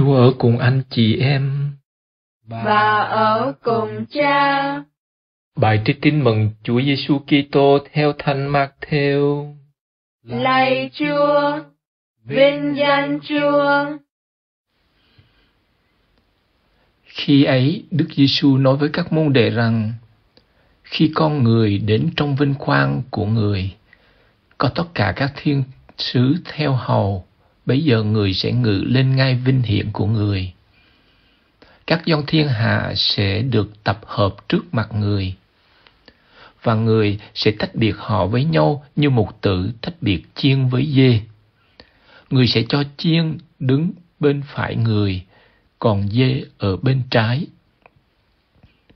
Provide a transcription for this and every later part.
Chúa ở cùng anh chị em và ở cùng Cha. Bài trích tin mừng Chúa Giêsu Kitô theo Thánh Mạc Theo. Lạy Chúa, vinh danh Chúa. Khi ấy, Đức Giêsu nói với các môn đệ rằng: Khi con người đến trong vinh quang của người, có tất cả các thiên sứ theo hầu bây giờ người sẽ ngự lên ngai vinh hiển của người. Các dòng thiên hạ sẽ được tập hợp trước mặt người, và người sẽ tách biệt họ với nhau như một tử tách biệt chiên với dê. Người sẽ cho chiên đứng bên phải người, còn dê ở bên trái.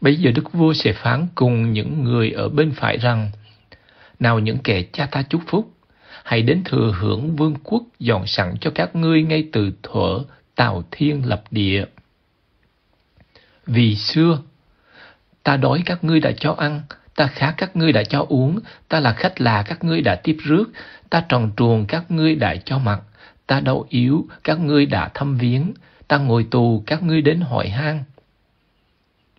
Bây giờ Đức Vua sẽ phán cùng những người ở bên phải rằng, nào những kẻ cha ta chúc phúc, hãy đến thừa hưởng vương quốc dọn sẵn cho các ngươi ngay từ thuở tào thiên lập địa. Vì xưa, ta đói các ngươi đã cho ăn, ta khát các ngươi đã cho uống, ta là khách là các ngươi đã tiếp rước, ta tròn truồng các ngươi đã cho mặc, ta đau yếu các ngươi đã thăm viếng, ta ngồi tù các ngươi đến hỏi han.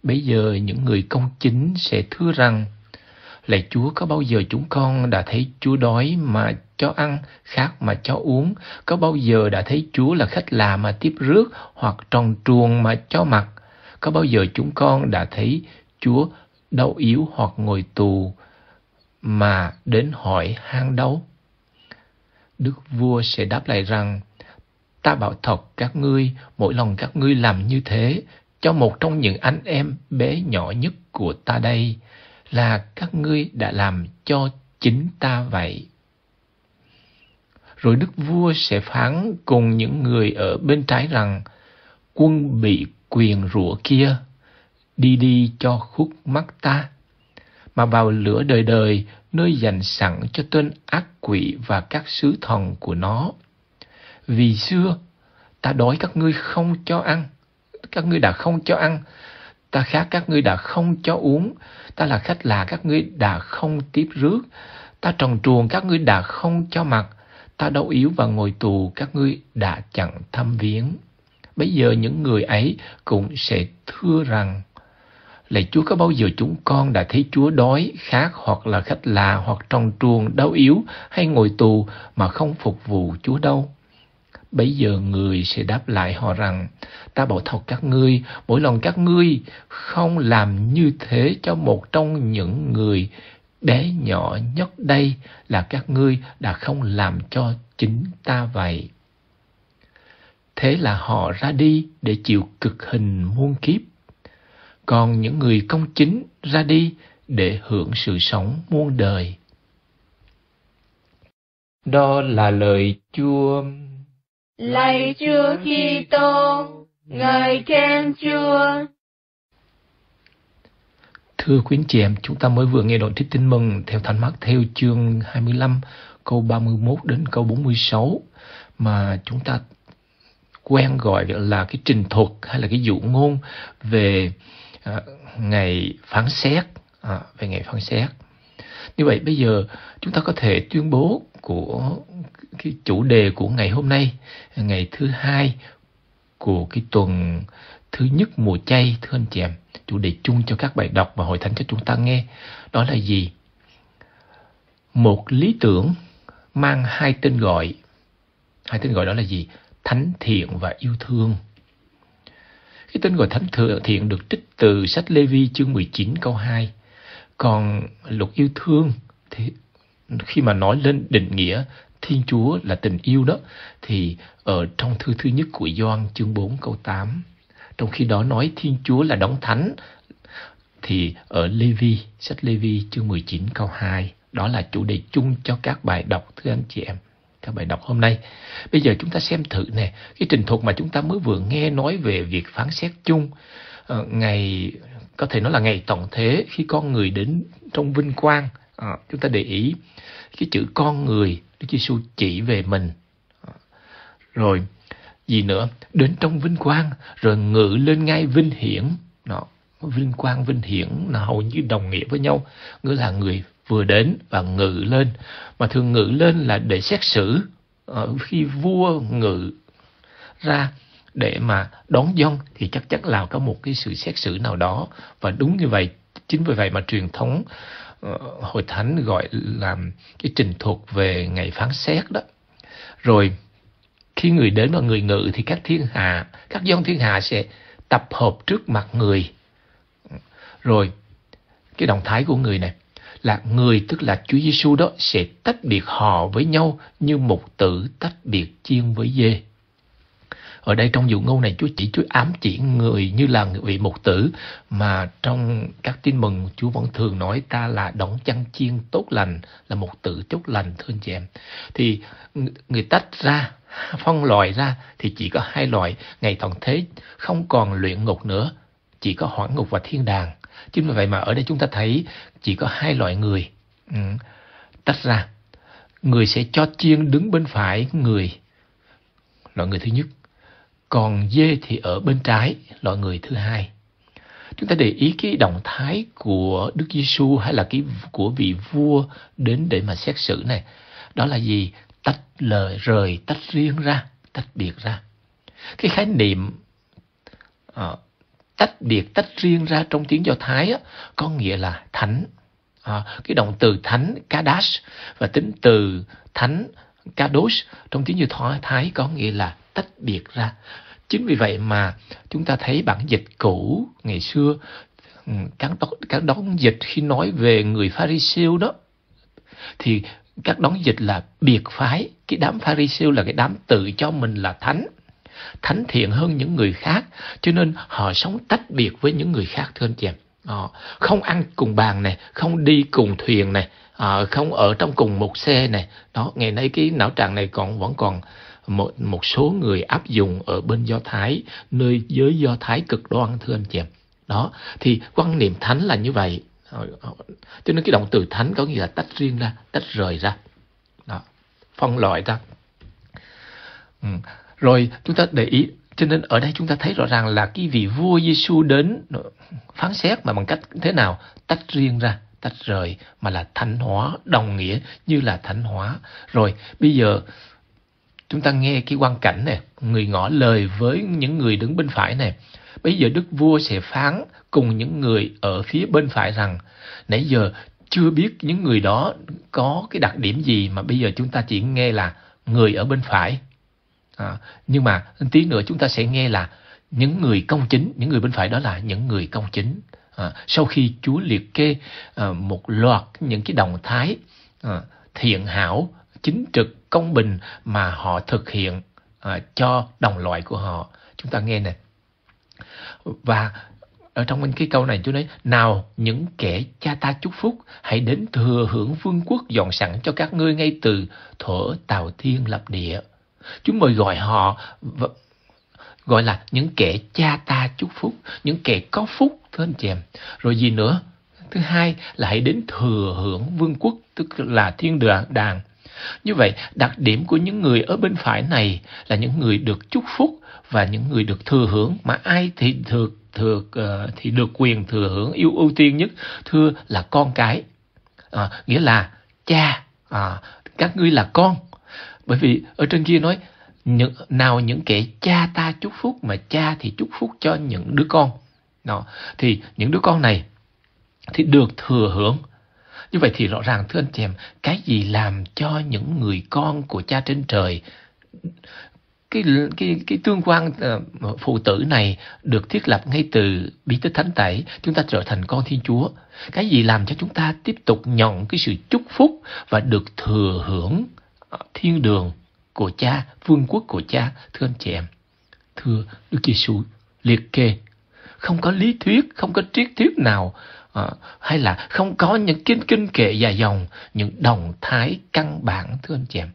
Bây giờ những người công chính sẽ thưa rằng, Lạy Chúa có bao giờ chúng con đã thấy Chúa đói mà cho ăn, khác mà cho uống, có bao giờ đã thấy Chúa là khách lạ mà tiếp rước hoặc tròn truồng mà cho mặc? Có bao giờ chúng con đã thấy Chúa đau yếu hoặc ngồi tù mà đến hỏi hang đâu? Đức vua sẽ đáp lại rằng, ta bảo thật các ngươi, mỗi lần các ngươi làm như thế, cho một trong những anh em bé nhỏ nhất của ta đây, là các ngươi đã làm cho chính ta vậy rồi đức vua sẽ phán cùng những người ở bên trái rằng quân bị quyền rủa kia đi đi cho khúc mắt ta mà vào lửa đời đời nơi dành sẵn cho tên ác quỷ và các sứ thần của nó vì xưa ta đói các ngươi không cho ăn các ngươi đã không cho ăn ta khát các ngươi đã không cho uống ta là khách lạ các ngươi đã không tiếp rước ta trần truồng các ngươi đã không cho mặc ta đau yếu và ngồi tù các ngươi đã chẳng thăm viếng. Bây giờ những người ấy cũng sẽ thưa rằng, Lạy Chúa có bao giờ chúng con đã thấy Chúa đói, khát hoặc là khách lạ hoặc trong truồng đau yếu hay ngồi tù mà không phục vụ Chúa đâu? Bây giờ người sẽ đáp lại họ rằng, ta bảo thật các ngươi, mỗi lần các ngươi không làm như thế cho một trong những người Đế nhỏ nhất đây là các ngươi đã không làm cho chính ta vậy. Thế là họ ra đi để chịu cực hình muôn kiếp. Còn những người công chính ra đi để hưởng sự sống muôn đời. Đó là lời Chúa. Lạy Chúa Kitô, Ngài khen Chúa, Thưa quý anh chị em, chúng ta mới vừa nghe đoạn trích tin mừng theo Thánh Mát theo chương 25 câu 31 đến câu 46 mà chúng ta quen gọi là cái trình thuật hay là cái dụ ngôn về à, ngày phán xét à, về ngày phán xét như vậy bây giờ chúng ta có thể tuyên bố của cái chủ đề của ngày hôm nay ngày thứ hai của cái tuần thứ nhất mùa chay thưa anh chị em chủ đề chung cho các bài đọc và hội thánh cho chúng ta nghe. Đó là gì? Một lý tưởng mang hai tên gọi. Hai tên gọi đó là gì? Thánh thiện và yêu thương. Cái tên gọi thánh thiện được trích từ sách Lê Vi chương 19 câu 2. Còn luật yêu thương thì khi mà nói lên định nghĩa Thiên Chúa là tình yêu đó thì ở trong thư thứ nhất của Gioan chương 4 câu 8 trong khi đó nói Thiên Chúa là đóng thánh thì ở Lê Vi, sách Lê Vi chương 19 câu 2, đó là chủ đề chung cho các bài đọc thưa anh chị em các bài đọc hôm nay. Bây giờ chúng ta xem thử nè, cái trình thuật mà chúng ta mới vừa nghe nói về việc phán xét chung ờ, ngày có thể nói là ngày tổng thế khi con người đến trong vinh quang, ờ, chúng ta để ý cái chữ con người Đức Giêsu chỉ về mình. Ờ, rồi, gì nữa? đến trong vinh quang rồi ngự lên ngai vinh hiển nó vinh quang vinh hiển là hầu như đồng nghĩa với nhau nghĩa là người vừa đến và ngự lên mà thường ngự lên là để xét xử ở ờ, khi vua ngự ra để mà đón dân thì chắc chắn là có một cái sự xét xử nào đó và đúng như vậy chính vì vậy mà truyền thống ờ, hội thánh gọi là cái trình thuật về ngày phán xét đó rồi khi người đến và người ngự thì các thiên hạ, các dân thiên hạ sẽ tập hợp trước mặt người. Rồi, cái động thái của người này là người tức là Chúa Giêsu đó sẽ tách biệt họ với nhau như một tử tách biệt chiên với dê. Ở đây trong dụ ngôn này Chúa chỉ Chúa ám chỉ người như là vị mục tử mà trong các tin mừng Chúa vẫn thường nói ta là đóng chăn chiên tốt lành là một tử tốt lành thưa anh chị em. Thì người tách ra phân loại ra thì chỉ có hai loại, ngày toàn thế không còn luyện ngục nữa, chỉ có hoãn ngục và thiên đàng. Chính vì vậy mà ở đây chúng ta thấy chỉ có hai loại người ừ, tách ra. Người sẽ cho chiên đứng bên phải người, loại người thứ nhất. Còn dê thì ở bên trái, loại người thứ hai. Chúng ta để ý cái động thái của Đức Giêsu hay là cái của vị vua đến để mà xét xử này. Đó là gì? tách lời rời tách riêng ra tách biệt ra cái khái niệm à, tách biệt tách riêng ra trong tiếng do thái á, có nghĩa là thánh à, cái động từ thánh kadash và tính từ thánh kadosh trong tiếng như thoại thái có nghĩa là tách biệt ra chính vì vậy mà chúng ta thấy bản dịch cũ ngày xưa ừ, các đón, các đón dịch khi nói về người pha đó thì các đón dịch là biệt phái cái đám pharisêu là cái đám tự cho mình là thánh thánh thiện hơn những người khác cho nên họ sống tách biệt với những người khác thưa anh chị em à, không ăn cùng bàn này không đi cùng thuyền này à, ờ, không ở trong cùng một xe này đó ngày nay cái não trạng này còn vẫn còn một một số người áp dụng ở bên do thái nơi giới do thái cực đoan thưa anh chị em đó thì quan niệm thánh là như vậy Ờ, cho nên cái động từ thánh có nghĩa là tách riêng ra tách rời ra đó. phân loại ra ừ. rồi chúng ta để ý cho nên ở đây chúng ta thấy rõ ràng là cái vị vua Giêsu đến ờ, phán xét mà bằng cách thế nào tách riêng ra tách rời mà là thánh hóa đồng nghĩa như là thánh hóa rồi bây giờ chúng ta nghe cái quan cảnh này người ngỏ lời với những người đứng bên phải này Bây giờ đức vua sẽ phán cùng những người ở phía bên phải rằng, nãy giờ chưa biết những người đó có cái đặc điểm gì mà bây giờ chúng ta chỉ nghe là người ở bên phải. À, nhưng mà tí nữa chúng ta sẽ nghe là những người công chính, những người bên phải đó là những người công chính. À, sau khi Chúa liệt kê à, một loạt những cái động thái à, thiện hảo, chính trực, công bình mà họ thực hiện à, cho đồng loại của họ. Chúng ta nghe này và ở trong cái câu này chú nói nào những kẻ cha ta chúc phúc hãy đến thừa hưởng vương quốc dọn sẵn cho các ngươi ngay từ thuở tào thiên lập địa chúng mời gọi họ gọi là những kẻ cha ta chúc phúc những kẻ có phúc thưa anh chị em rồi gì nữa thứ hai là hãy đến thừa hưởng vương quốc tức là thiên đàng đàn như vậy đặc điểm của những người ở bên phải này là những người được chúc phúc và những người được thừa hưởng mà ai thì thừa thừa uh, thì được quyền thừa hưởng ưu ưu tiên nhất thưa là con cái à, nghĩa là cha à, các ngươi là con bởi vì ở trên kia nói những nào những kẻ cha ta chúc phúc mà cha thì chúc phúc cho những đứa con đó thì những đứa con này thì được thừa hưởng như vậy thì rõ ràng thưa anh chị em cái gì làm cho những người con của cha trên trời cái cái cái tương quan ờ, phụ tử này được thiết lập ngay từ bí tích thánh tẩy chúng ta trở thành con thiên chúa cái gì làm cho chúng ta tiếp tục nhận cái sự chúc phúc và được thừa hưởng ờ, thiên đường của cha vương quốc của cha thưa anh chị em thưa đức giêsu liệt kê không có lý thuyết không có triết thuyết nào à, hay là không có những kinh kinh kệ dài dòng những đồng thái căn bản thưa anh chị em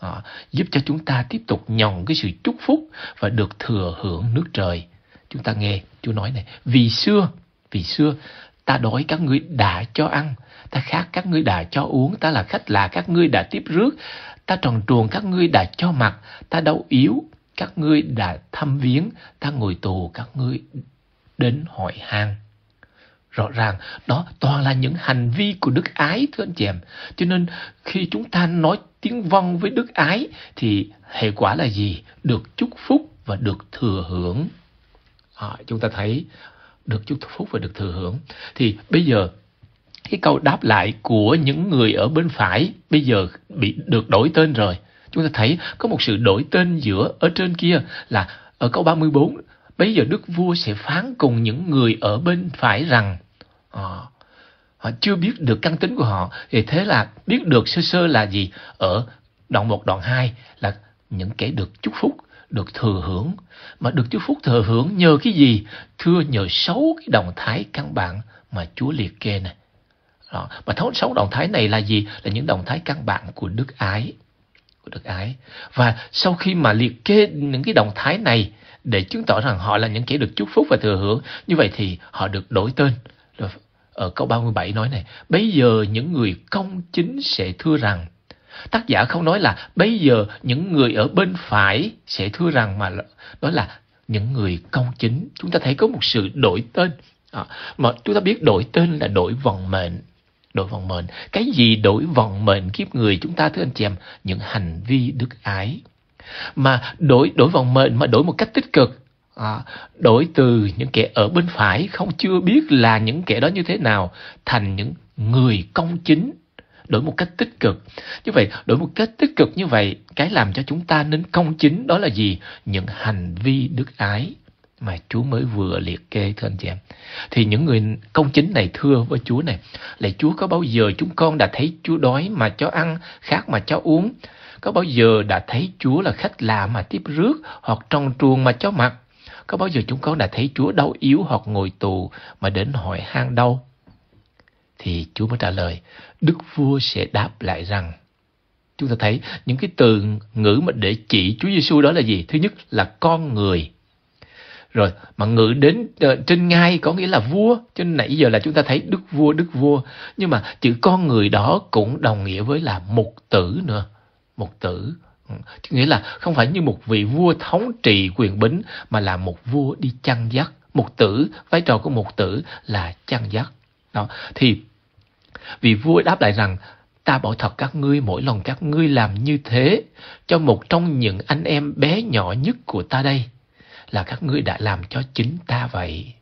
à, giúp cho chúng ta tiếp tục nhận cái sự chúc phúc và được thừa hưởng nước trời chúng ta nghe Chúa nói này vì xưa vì xưa ta đói các ngươi đã cho ăn ta khát các ngươi đã cho uống ta là khách lạ các ngươi đã tiếp rước ta tròn truồng các ngươi đã cho mặc ta đau yếu các ngươi đã thăm viếng ta ngồi tù các ngươi đến hỏi hàng rõ ràng đó toàn là những hành vi của đức ái thưa anh chị em cho nên khi chúng ta nói tiếng vong với đức ái thì hệ quả là gì được chúc phúc và được thừa hưởng à, chúng ta thấy được chúc phúc và được thừa hưởng thì bây giờ cái câu đáp lại của những người ở bên phải bây giờ bị được đổi tên rồi chúng ta thấy có một sự đổi tên giữa ở trên kia là ở câu 34 Bây giờ Đức Vua sẽ phán cùng những người ở bên phải rằng họ họ chưa biết được căn tính của họ thì thế là biết được sơ sơ là gì ở đoạn 1, đoạn 2 là những kẻ được chúc phúc được thừa hưởng mà được chúc phúc thừa hưởng nhờ cái gì thưa nhờ sáu cái động thái căn bản mà Chúa liệt kê này đó. mà thấu sáu động thái này là gì là những động thái căn bản của đức ái của đức ái và sau khi mà liệt kê những cái động thái này để chứng tỏ rằng họ là những kẻ được chúc phúc và thừa hưởng như vậy thì họ được đổi tên ở ờ, câu 37 nói này, bây giờ những người công chính sẽ thưa rằng, tác giả không nói là bây giờ những người ở bên phải sẽ thưa rằng mà đó là những người công chính. Chúng ta thấy có một sự đổi tên, à, mà chúng ta biết đổi tên là đổi vận mệnh đổi vận mệnh cái gì đổi vận mệnh kiếp người chúng ta thưa anh chị em những hành vi đức ái mà đổi đổi vận mệnh mà đổi một cách tích cực à, đổi từ những kẻ ở bên phải không chưa biết là những kẻ đó như thế nào thành những người công chính đổi một cách tích cực như vậy đổi một cách tích cực như vậy cái làm cho chúng ta nên công chính đó là gì những hành vi đức ái mà Chúa mới vừa liệt kê thưa anh chị em. Thì những người công chính này thưa với Chúa này, là Chúa có bao giờ chúng con đã thấy Chúa đói mà cho ăn, khát mà cho uống? Có bao giờ đã thấy Chúa là khách lạ mà tiếp rước, hoặc tròn truồng mà cho mặc? Có bao giờ chúng con đã thấy Chúa đau yếu hoặc ngồi tù mà đến hỏi han đau? Thì Chúa mới trả lời, Đức Vua sẽ đáp lại rằng, chúng ta thấy những cái từ ngữ mà để chỉ Chúa Giêsu đó là gì? Thứ nhất là con người. Rồi mà ngự đến uh, trên ngai có nghĩa là vua, cho nên nãy giờ là chúng ta thấy đức vua, đức vua. Nhưng mà chữ con người đó cũng đồng nghĩa với là mục tử nữa. Mục tử Ừ. Nghĩa là không phải như một vị vua thống trị quyền bính mà là một vua đi chăn dắt. Một tử, vai trò của một tử là chăn dắt. Đó. Thì vị vua đáp lại rằng ta bảo thật các ngươi mỗi lần các ngươi làm như thế cho một trong những anh em bé nhỏ nhất của ta đây là các ngươi đã làm cho chính ta vậy.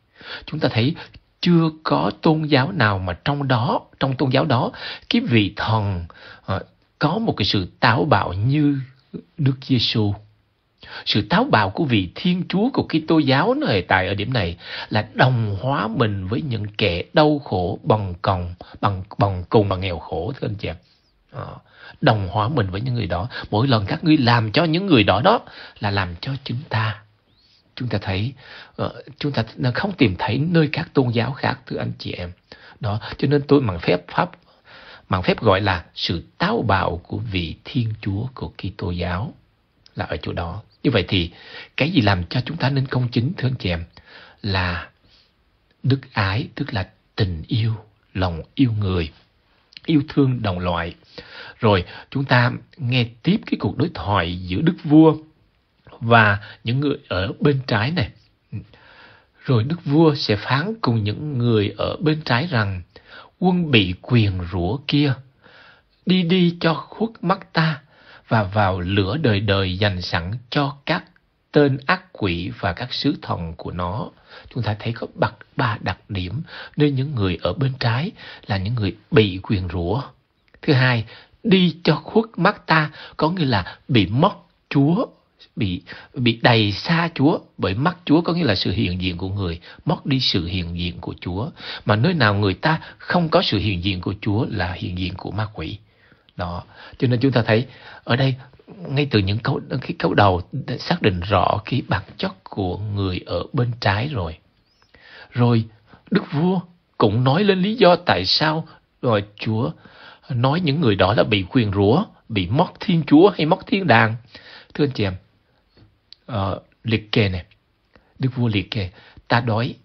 Chúng ta thấy chưa có tôn giáo nào mà trong đó, trong tôn giáo đó, cái vị thần ờ, có một cái sự táo bạo như Đức Giêsu. Sự táo bạo của vị Thiên Chúa của Kitô giáo nó hề tại ở điểm này là đồng hóa mình với những kẻ đau khổ bằng còng, bằng bằng cùng và nghèo khổ thưa anh chị em. Ờ, đồng hóa mình với những người đó. Mỗi lần các ngươi làm cho những người đó đó là làm cho chúng ta. Chúng ta thấy ờ, chúng ta không tìm thấy nơi các tôn giáo khác thưa anh chị em. Đó, cho nên tôi bằng phép pháp bằng phép gọi là sự táo bạo của vị Thiên Chúa của Kitô giáo là ở chỗ đó. Như vậy thì cái gì làm cho chúng ta nên công chính thưa anh chị em là đức ái tức là tình yêu, lòng yêu người, yêu thương đồng loại. Rồi chúng ta nghe tiếp cái cuộc đối thoại giữa đức vua và những người ở bên trái này. Rồi đức vua sẽ phán cùng những người ở bên trái rằng quân bị quyền rủa kia, đi đi cho khuất mắt ta và vào lửa đời đời dành sẵn cho các tên ác quỷ và các sứ thần của nó. Chúng ta thấy có bậc ba đặc điểm nơi những người ở bên trái là những người bị quyền rủa. Thứ hai, đi cho khuất mắt ta có nghĩa là bị mất Chúa bị bị đầy xa Chúa bởi mắt Chúa có nghĩa là sự hiện diện của người mất đi sự hiện diện của Chúa mà nơi nào người ta không có sự hiện diện của Chúa là hiện diện của ma quỷ đó cho nên chúng ta thấy ở đây ngay từ những câu cái câu đầu xác định rõ cái bản chất của người ở bên trái rồi rồi đức vua cũng nói lên lý do tại sao rồi Chúa nói những người đó là bị quyền rủa bị mất thiên chúa hay mất thiên đàng thưa anh chị em uh, liệt kê này đức vua liệt kê ta đói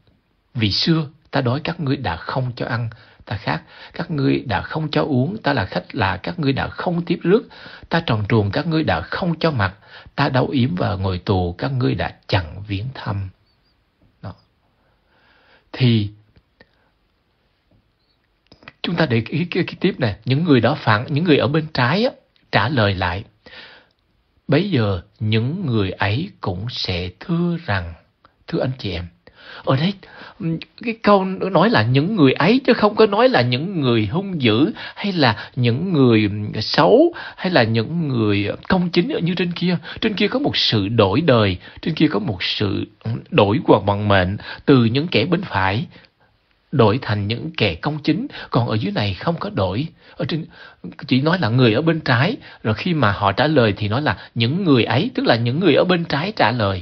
vì xưa ta đói các ngươi đã không cho ăn ta khác các ngươi đã không cho uống ta là khách lạ các ngươi đã không tiếp rước ta tròn truồng các ngươi đã không cho mặc ta đau yếm và ngồi tù các ngươi đã chẳng viếng thăm Đó. thì chúng ta để ý cái, cái tiếp này những người đó phản những người ở bên trái á, trả lời lại Bấy giờ những người ấy cũng sẽ thưa rằng, thưa anh chị em, ở đây cái câu nói là những người ấy chứ không có nói là những người hung dữ hay là những người xấu hay là những người công chính như trên kia trên kia có một sự đổi đời trên kia có một sự đổi quạt bằng mệnh từ những kẻ bên phải đổi thành những kẻ công chính còn ở dưới này không có đổi ở trên chỉ nói là người ở bên trái rồi khi mà họ trả lời thì nói là những người ấy tức là những người ở bên trái trả lời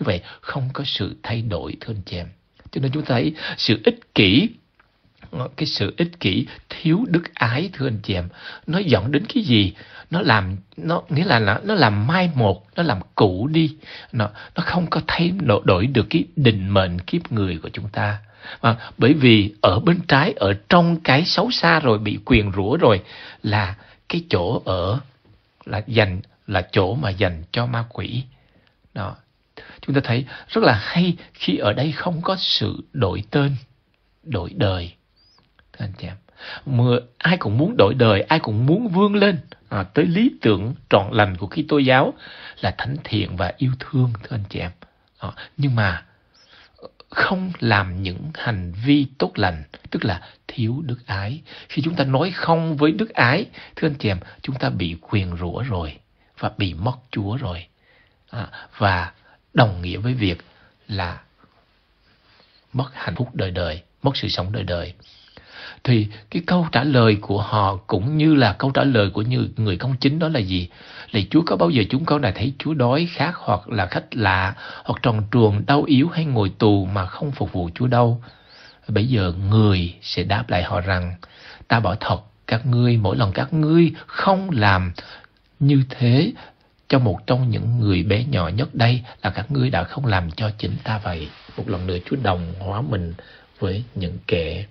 như vậy không có sự thay đổi thưa anh chị em cho nên chúng ta thấy sự ích kỷ cái sự ích kỷ thiếu đức ái thưa anh chị em nó dẫn đến cái gì nó làm nó nghĩa là, nó nó làm mai một nó làm cũ đi nó nó không có thay đổi được cái định mệnh kiếp người của chúng ta à, bởi vì ở bên trái ở trong cái xấu xa rồi bị quyền rủa rồi là cái chỗ ở là dành là chỗ mà dành cho ma quỷ đó chúng ta thấy rất là hay khi ở đây không có sự đổi tên đổi đời Thưa anh chị em Mưa, ai cũng muốn đổi đời ai cũng muốn vươn lên à, tới lý tưởng trọn lành của khi tô giáo là thánh thiện và yêu thương thưa anh chị em à, nhưng mà không làm những hành vi tốt lành, tức là thiếu đức ái. Khi chúng ta nói không với đức ái, thưa anh chị em, chúng ta bị quyền rủa rồi và bị mất Chúa rồi. À, và đồng nghĩa với việc là mất hạnh phúc đời đời, mất sự sống đời đời. Thì cái câu trả lời của họ cũng như là câu trả lời của như người công chính đó là gì? Lạy Chúa có bao giờ chúng con đã thấy Chúa đói, khát hoặc là khách lạ, hoặc tròn truồng, đau yếu hay ngồi tù mà không phục vụ Chúa đâu? Bây giờ người sẽ đáp lại họ rằng, ta bảo thật, các ngươi mỗi lần các ngươi không làm như thế cho một trong những người bé nhỏ nhất đây là các ngươi đã không làm cho chính ta vậy. Một lần nữa Chúa đồng hóa mình với những kẻ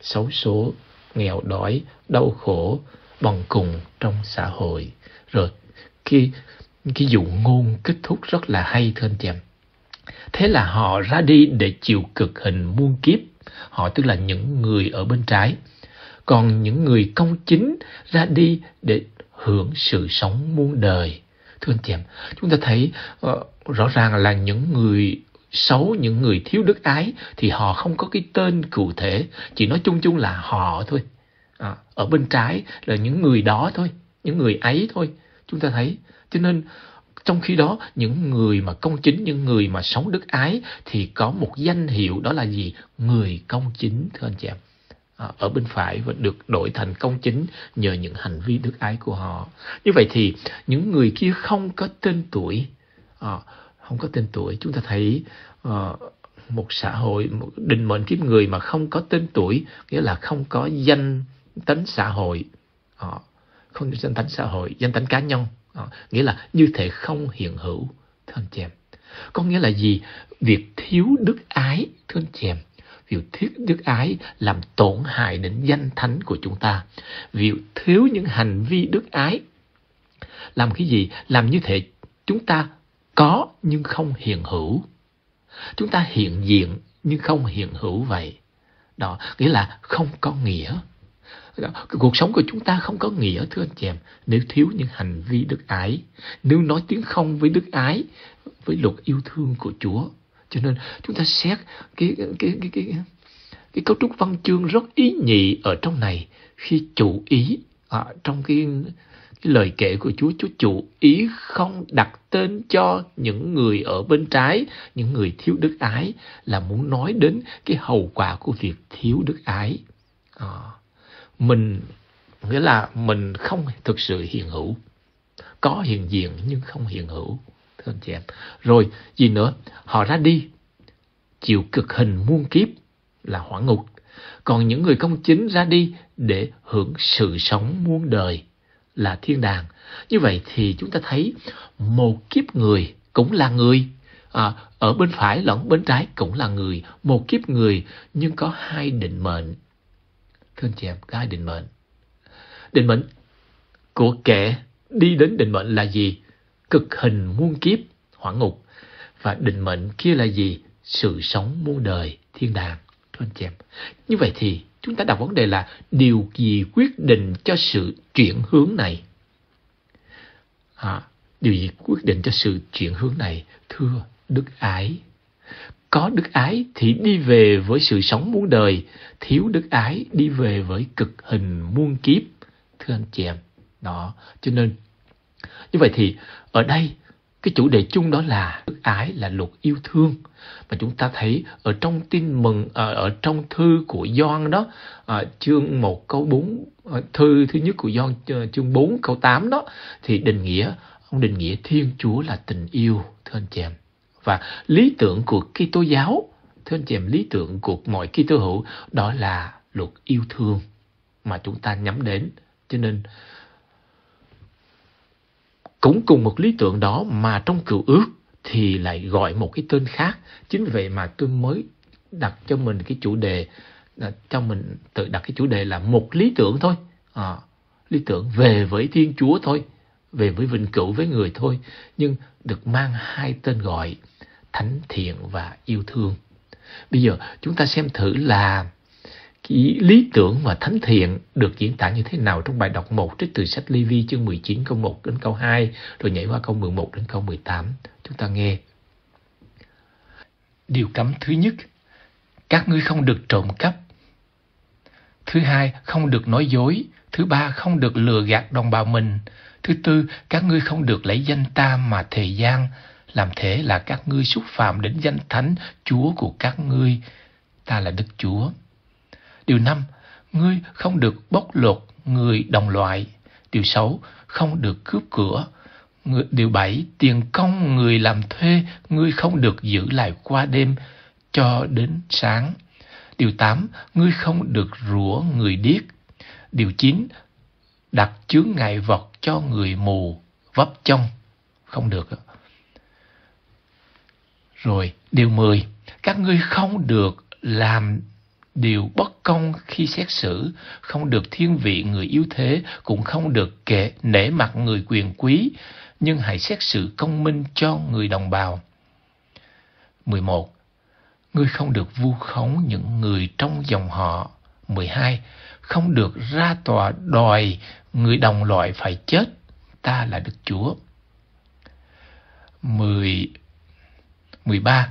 xấu số, nghèo đói, đau khổ, bằng cùng trong xã hội. Rồi cái cái dụ ngôn kết thúc rất là hay thưa anh chị em thế là họ ra đi để chịu cực hình muôn kiếp họ tức là những người ở bên trái còn những người công chính ra đi để hưởng sự sống muôn đời thưa anh chị em chúng ta thấy ờ, rõ ràng là những người xấu những người thiếu đức ái thì họ không có cái tên cụ thể chỉ nói chung chung là họ thôi à, ở bên trái là những người đó thôi những người ấy thôi chúng ta thấy cho nên trong khi đó những người mà công chính những người mà sống đức ái thì có một danh hiệu đó là gì người công chính thưa anh chị em à, ở bên phải và được đổi thành công chính nhờ những hành vi đức ái của họ như vậy thì những người kia không có tên tuổi à, không có tên tuổi chúng ta thấy à, một xã hội một định mệnh kiếp người mà không có tên tuổi nghĩa là không có danh tính xã hội à, không như danh thánh xã hội danh thánh cá nhân à, nghĩa là như thể không hiện hữu thưa anh chị em có nghĩa là gì việc thiếu đức ái thưa anh chị em việc thiếu đức ái làm tổn hại đến danh thánh của chúng ta việc thiếu những hành vi đức ái làm cái gì làm như thể chúng ta có nhưng không hiện hữu chúng ta hiện diện nhưng không hiện hữu vậy đó nghĩa là không có nghĩa cuộc sống của chúng ta không có nghĩa thưa anh chị em nếu thiếu những hành vi đức ái nếu nói tiếng không với đức ái với luật yêu thương của Chúa cho nên chúng ta xét cái cái cái cái cái cấu trúc văn chương rất ý nhị ở trong này khi chủ ý à, trong cái cái lời kể của Chúa Chúa chủ ý không đặt tên cho những người ở bên trái, những người thiếu đức ái là muốn nói đến cái hậu quả của việc thiếu đức ái. À mình nghĩa là mình không thực sự hiền hữu có hiền diện nhưng không hiền hữu thưa anh chị em rồi gì nữa họ ra đi chịu cực hình muôn kiếp là hỏa ngục còn những người công chính ra đi để hưởng sự sống muôn đời là thiên đàng như vậy thì chúng ta thấy một kiếp người cũng là người à, ở bên phải lẫn bên trái cũng là người một kiếp người nhưng có hai định mệnh Khương Chẹp gai định mệnh. Định mệnh của kẻ đi đến định mệnh là gì? Cực hình muôn kiếp, hoảng ngục. Và định mệnh kia là gì? Sự sống muôn đời, thiên đàng. Khương Chẹp. Như vậy thì chúng ta đặt vấn đề là điều gì quyết định cho sự chuyển hướng này? À, điều gì quyết định cho sự chuyển hướng này? Thưa Đức Ái có đức ái thì đi về với sự sống muôn đời, thiếu đức ái đi về với cực hình muôn kiếp. Thưa anh chị em, đó, cho nên như vậy thì ở đây cái chủ đề chung đó là đức ái là luật yêu thương và chúng ta thấy ở trong tin mừng à, ở, trong thư của Gioan đó à, chương 1 câu 4 à, thư thứ nhất của Gioan ờ, chương 4 câu 8 đó thì định nghĩa ông định nghĩa Thiên Chúa là tình yêu thưa anh chị em và lý tưởng của Kitô giáo thưa anh chị em lý tưởng của mọi Kitô hữu đó là luật yêu thương mà chúng ta nhắm đến cho nên cũng cùng một lý tưởng đó mà trong cựu ước thì lại gọi một cái tên khác chính vì vậy mà tôi mới đặt cho mình cái chủ đề à, cho mình tự đặt cái chủ đề là một lý tưởng thôi à, lý tưởng về với thiên chúa thôi về với vĩnh cửu với người thôi nhưng được mang hai tên gọi thánh thiện và yêu thương. Bây giờ chúng ta xem thử là cái lý tưởng và thánh thiện được diễn tả như thế nào trong bài đọc 1 trích từ sách Levi chương 19 câu 1 đến câu 2 rồi nhảy qua câu 11 đến câu 18. Chúng ta nghe. Điều cấm thứ nhất, các ngươi không được trộm cắp. Thứ hai, không được nói dối. Thứ ba, không được lừa gạt đồng bào mình. Thứ tư, các ngươi không được lấy danh ta mà thời gian làm thế là các ngươi xúc phạm đến danh thánh Chúa của các ngươi. Ta là Đức Chúa. Điều năm, ngươi không được bóc lột người đồng loại. Điều sáu, không được cướp cửa. Điều bảy, tiền công người làm thuê, ngươi không được giữ lại qua đêm cho đến sáng. Điều tám, ngươi không được rủa người điếc. Điều chín, đặt chướng ngại vật cho người mù, vấp trong. Không được. Rồi, điều 10. Các ngươi không được làm điều bất công khi xét xử, không được thiên vị người yếu thế, cũng không được kệ nể mặt người quyền quý, nhưng hãy xét xử công minh cho người đồng bào. 11. Ngươi không được vu khống những người trong dòng họ. 12. Không được ra tòa đòi người đồng loại phải chết. Ta là Đức Chúa. 10 13.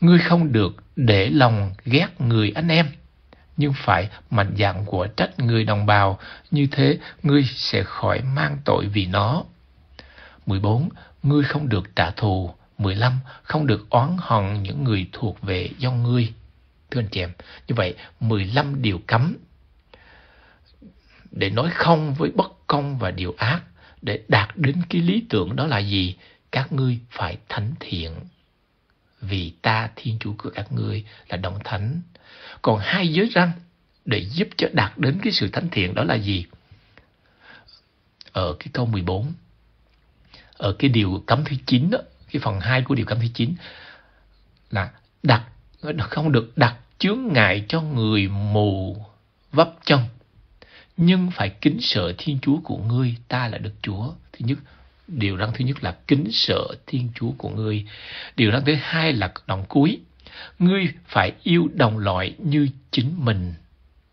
Ngươi không được để lòng ghét người anh em, nhưng phải mạnh dạn của trách người đồng bào, như thế ngươi sẽ khỏi mang tội vì nó. 14. Ngươi không được trả thù. 15. Không được oán hận những người thuộc về do ngươi. Thưa anh chị em, như vậy 15 điều cấm để nói không với bất công và điều ác, để đạt đến cái lý tưởng đó là gì? Các ngươi phải thánh thiện vì ta Thiên Chúa của các ngươi là đồng thánh. Còn hai giới răng để giúp cho đạt đến cái sự thánh thiện đó là gì? Ở cái câu 14, ở cái điều cấm thứ 9 đó, cái phần 2 của điều cấm thứ 9 là đặt không được đặt chướng ngại cho người mù vấp chân nhưng phải kính sợ Thiên Chúa của ngươi, ta là Đức Chúa. Thứ nhất, Điều răn thứ nhất là kính sợ Thiên Chúa của ngươi. Điều răn thứ hai là đoạn cuối. Ngươi phải yêu đồng loại như chính mình.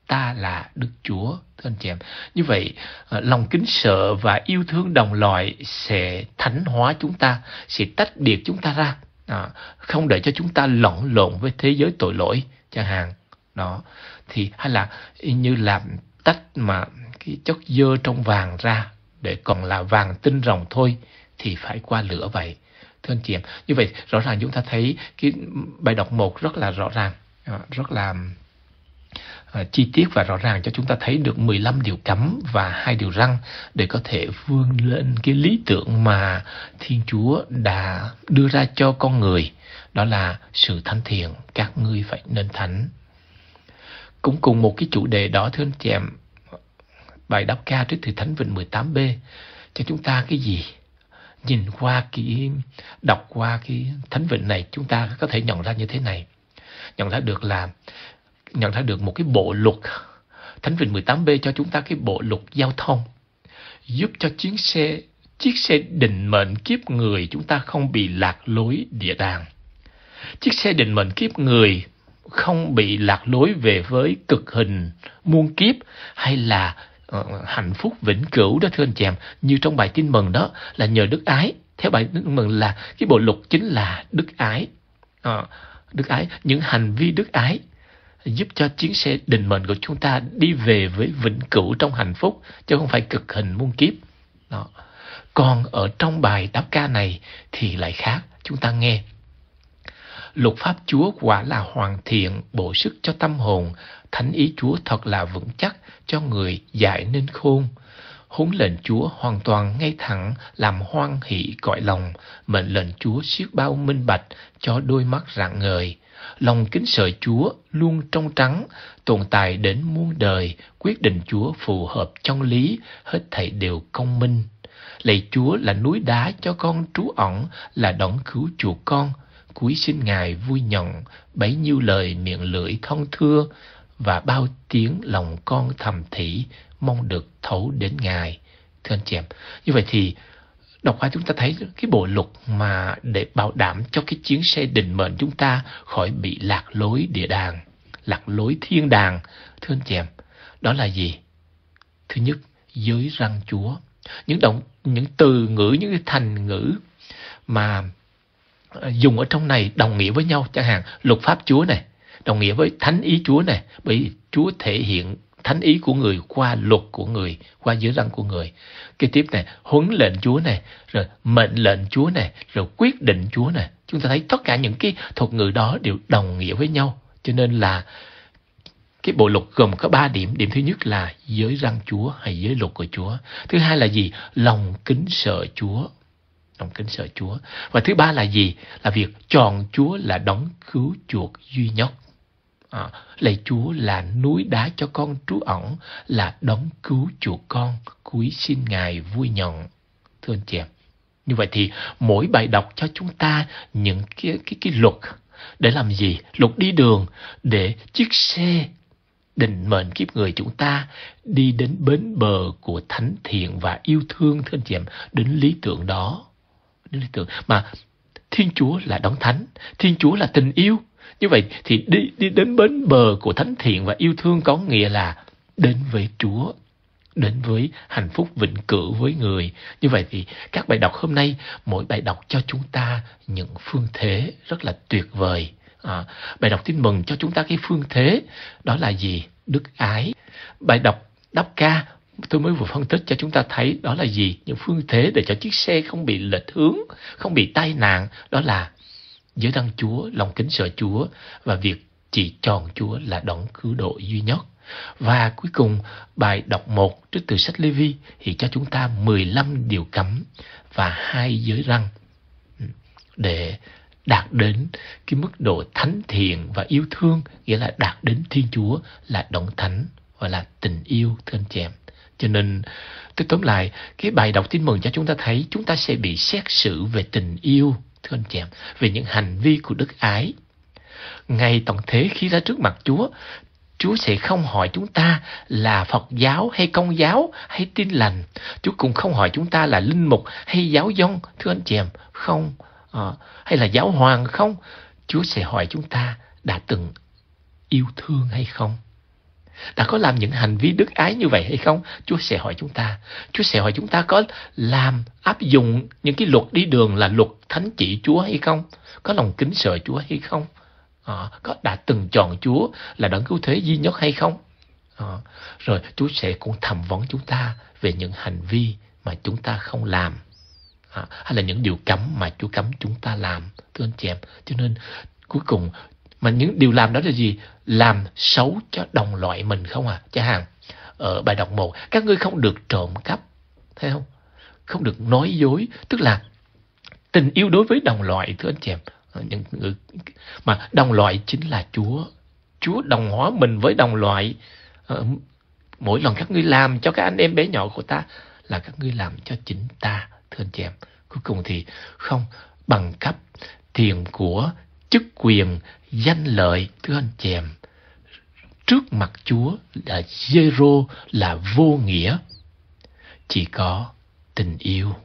Ta là Đức Chúa, thưa anh chị em. Như vậy, à, lòng kính sợ và yêu thương đồng loại sẽ thánh hóa chúng ta, sẽ tách biệt chúng ta ra. À, không để cho chúng ta lẫn lộn với thế giới tội lỗi chẳng hạn đó thì hay là như làm tách mà cái chất dơ trong vàng ra để còn là vàng tinh rồng thôi thì phải qua lửa vậy thưa anh chị em như vậy rõ ràng chúng ta thấy cái bài đọc một rất là rõ ràng à, rất là à, chi tiết và rõ ràng cho chúng ta thấy được 15 điều cấm và hai điều răng để có thể vươn lên cái lý tưởng mà Thiên Chúa đã đưa ra cho con người đó là sự thánh thiện các ngươi phải nên thánh cũng cùng một cái chủ đề đó thưa anh chị em bài đáp ca trích từ Thánh Vịnh 18b cho chúng ta cái gì? Nhìn qua cái, đọc qua cái Thánh Vịnh này chúng ta có thể nhận ra như thế này. Nhận ra được là, nhận ra được một cái bộ luật. Thánh Vịnh 18b cho chúng ta cái bộ luật giao thông giúp cho chuyến xe chiếc xe định mệnh kiếp người chúng ta không bị lạc lối địa đàng. Chiếc xe định mệnh kiếp người không bị lạc lối về với cực hình muôn kiếp hay là Ờ, hạnh phúc vĩnh cửu đó thưa anh chị em như trong bài tin mừng đó là nhờ đức ái theo bài tin mừng là cái bộ luật chính là đức ái à, đức ái những hành vi đức ái giúp cho chuyến xe định mệnh của chúng ta đi về với vĩnh cửu trong hạnh phúc chứ không phải cực hình muôn kiếp đó còn ở trong bài đáp ca này thì lại khác chúng ta nghe luật pháp chúa quả là hoàn thiện bổ sức cho tâm hồn Thánh ý Chúa thật là vững chắc cho người dạy nên khôn. Huấn lệnh Chúa hoàn toàn ngay thẳng, làm hoan hỷ cõi lòng. Mệnh lệnh Chúa siết bao minh bạch cho đôi mắt rạng ngời. Lòng kính sợ Chúa luôn trong trắng, tồn tại đến muôn đời, quyết định Chúa phù hợp trong lý, hết thảy đều công minh. Lạy Chúa là núi đá cho con trú ẩn, là đón cứu chuộc con. Cuối xin Ngài vui nhận, bấy nhiêu lời miệng lưỡi thông thưa, và bao tiếng lòng con thầm thỉ mong được thấu đến Ngài. Thưa anh chị em, như vậy thì đọc qua chúng ta thấy cái bộ luật mà để bảo đảm cho cái chuyến xe định mệnh chúng ta khỏi bị lạc lối địa đàng, lạc lối thiên đàng. Thưa anh chị em, đó là gì? Thứ nhất, giới răng Chúa. Những động những từ ngữ, những cái thành ngữ mà dùng ở trong này đồng nghĩa với nhau. Chẳng hạn, luật pháp Chúa này, đồng nghĩa với thánh ý Chúa này, bởi Chúa thể hiện thánh ý của người qua luật của người, qua dưới răng của người. Cái tiếp này, huấn lệnh Chúa này, rồi mệnh lệnh Chúa này, rồi quyết định Chúa này. Chúng ta thấy tất cả những cái thuật ngữ đó đều đồng nghĩa với nhau. Cho nên là cái bộ luật gồm có ba điểm. Điểm thứ nhất là giới răng Chúa hay giới luật của Chúa. Thứ hai là gì? Lòng kính sợ Chúa. Lòng kính sợ Chúa. Và thứ ba là gì? Là việc chọn Chúa là đấng cứu chuộc duy nhất à, lạy chúa là núi đá cho con trú ẩn là đấng cứu chuộc con cúi xin ngài vui nhận thưa anh chị em như vậy thì mỗi bài đọc cho chúng ta những cái cái cái luật để làm gì luật đi đường để chiếc xe định mệnh kiếp người chúng ta đi đến bến bờ của thánh thiện và yêu thương thưa anh chị em đến lý tưởng đó đến lý tưởng mà thiên chúa là đấng thánh thiên chúa là tình yêu như vậy thì đi, đi đến bến bờ của thánh thiện và yêu thương có nghĩa là đến với Chúa, đến với hạnh phúc vĩnh cửu với người. Như vậy thì các bài đọc hôm nay, mỗi bài đọc cho chúng ta những phương thế rất là tuyệt vời. À, bài đọc tin mừng cho chúng ta cái phương thế đó là gì? Đức ái. Bài đọc đáp ca tôi mới vừa phân tích cho chúng ta thấy đó là gì những phương thế để cho chiếc xe không bị lệch hướng không bị tai nạn đó là Giới tăng Chúa, lòng kính sợ Chúa và việc chỉ tròn Chúa là đấng cứu độ duy nhất. Và cuối cùng, bài đọc 1 trích từ sách Lê Vi thì cho chúng ta 15 điều cấm và hai giới răng để đạt đến cái mức độ thánh thiện và yêu thương, nghĩa là đạt đến Thiên Chúa là động thánh và là tình yêu thân anh Cho nên, tôi tóm lại, cái bài đọc tin mừng cho chúng ta thấy chúng ta sẽ bị xét xử về tình yêu thưa anh chị em, về những hành vi của đức ái. Ngày tổng thế khi ra trước mặt Chúa, Chúa sẽ không hỏi chúng ta là Phật giáo hay Công giáo hay Tin lành. Chúa cũng không hỏi chúng ta là linh mục hay giáo dân, thưa anh chị em, không. À, hay là giáo hoàng không? Chúa sẽ hỏi chúng ta đã từng yêu thương hay không? đã có làm những hành vi đức ái như vậy hay không? Chúa sẽ hỏi chúng ta. Chúa sẽ hỏi chúng ta có làm áp dụng những cái luật đi đường là luật thánh chỉ Chúa hay không? Có lòng kính sợ Chúa hay không? À, có đã từng chọn Chúa là đấng cứu thế duy nhất hay không? À, rồi Chúa sẽ cũng thẩm vấn chúng ta về những hành vi mà chúng ta không làm à, hay là những điều cấm mà Chúa cấm chúng ta làm thưa anh chị em cho nên cuối cùng mà những điều làm đó là gì làm xấu cho đồng loại mình không à cha hàng ở bài đọc một, các ngươi không được trộm cắp thấy không không được nói dối tức là tình yêu đối với đồng loại thưa anh chị em ờ, những người mà đồng loại chính là Chúa Chúa đồng hóa mình với đồng loại ờ, mỗi lần các ngươi làm cho các anh em bé nhỏ của ta là các ngươi làm cho chính ta thưa anh chị em cuối cùng thì không bằng cấp tiền của chức quyền danh lợi thưa anh chị em trước mặt Chúa là zero là vô nghĩa chỉ có tình yêu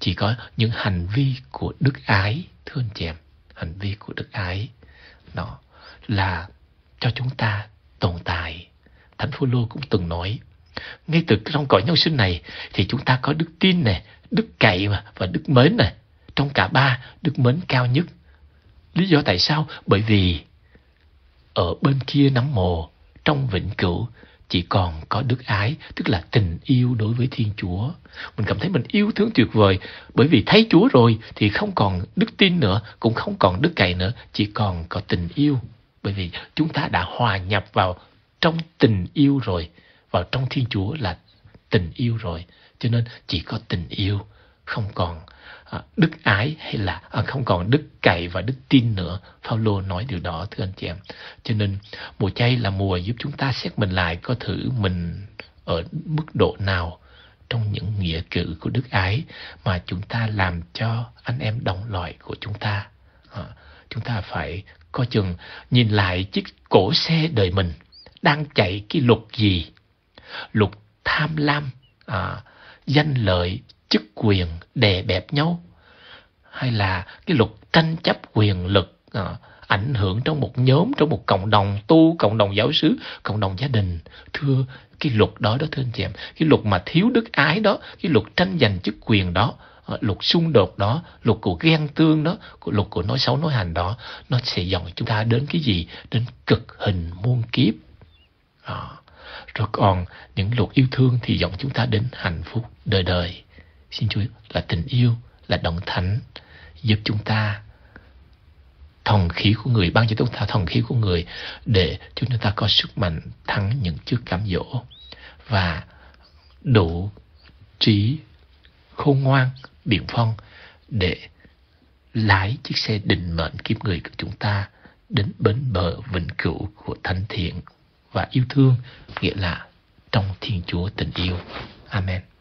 chỉ có những hành vi của đức ái thưa anh chị em hành vi của đức ái nó là cho chúng ta tồn tại thánh Phaolô cũng từng nói ngay từ trong cõi nhân sinh này thì chúng ta có đức tin này đức cậy mà và đức mến này trong cả ba đức mến cao nhất Lý do tại sao? Bởi vì ở bên kia nắng mồ, trong vĩnh cửu, chỉ còn có đức ái, tức là tình yêu đối với Thiên Chúa. Mình cảm thấy mình yêu thương tuyệt vời, bởi vì thấy Chúa rồi thì không còn đức tin nữa, cũng không còn đức cậy nữa, chỉ còn có tình yêu. Bởi vì chúng ta đã hòa nhập vào trong tình yêu rồi, vào trong Thiên Chúa là tình yêu rồi. Cho nên chỉ có tình yêu, không còn Ờ, đức ái hay là ờ, không còn đức cậy và đức tin nữa. Phaolô nói điều đó thưa anh chị em. Cho nên mùa chay là mùa giúp chúng ta xét mình lại có thử mình ở mức độ nào trong những nghĩa cử của đức ái mà chúng ta làm cho anh em đồng loại của chúng ta. Ờ, chúng ta phải coi chừng nhìn lại chiếc cổ xe đời mình đang chạy cái luật gì? Luật tham lam, à, danh lợi, chức quyền đè bẹp nhau hay là cái luật tranh chấp quyền lực à, ảnh hưởng trong một nhóm trong một cộng đồng tu cộng đồng giáo xứ cộng đồng gia đình thưa cái luật đó đó thưa anh chị em cái luật mà thiếu đức ái đó cái luật tranh giành chức quyền đó à, luật xung đột đó luật của ghen tương đó luật của nói xấu nói hành đó nó sẽ dẫn chúng ta đến cái gì đến cực hình muôn kiếp đó. rồi còn những luật yêu thương thì dẫn chúng ta đến hạnh phúc đời đời Xin Chúa là tình yêu, là động thánh giúp chúng ta thần khí của người ban cho chúng ta thần khí của người để chúng ta có sức mạnh thắng những trước cám dỗ và đủ trí khôn ngoan biện phong để lái chiếc xe định mệnh kiếp người của chúng ta đến bến bờ vĩnh cửu của thánh thiện và yêu thương nghĩa là trong thiên chúa tình yêu amen